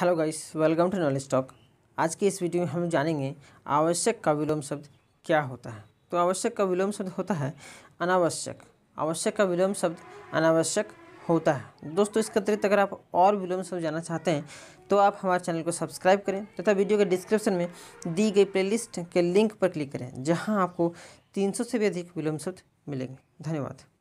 hello guys welcome to knowledge talk आज के इस वीडियो में हम जानेंगे आवश्यक का विलोम शब्द क्या होता है तो आवश्यक का विलोम शब्द होता है अनावश्यक आवश्यक का विलोम शब्द अनावश्यक होता है दोस्तों इसके अतिरिक्त अगर आप और विलोम शब्द जानना चाहते हैं तो आप हमारे चैनल को सब्सक्राइब करें तथा वीडियो के डिस्क्रिप्शन में दी गई प्ले के लिंक पर क्लिक करें जहाँ आपको तीन से भी अधिक विलोम शब्द मिलेंगे धन्यवाद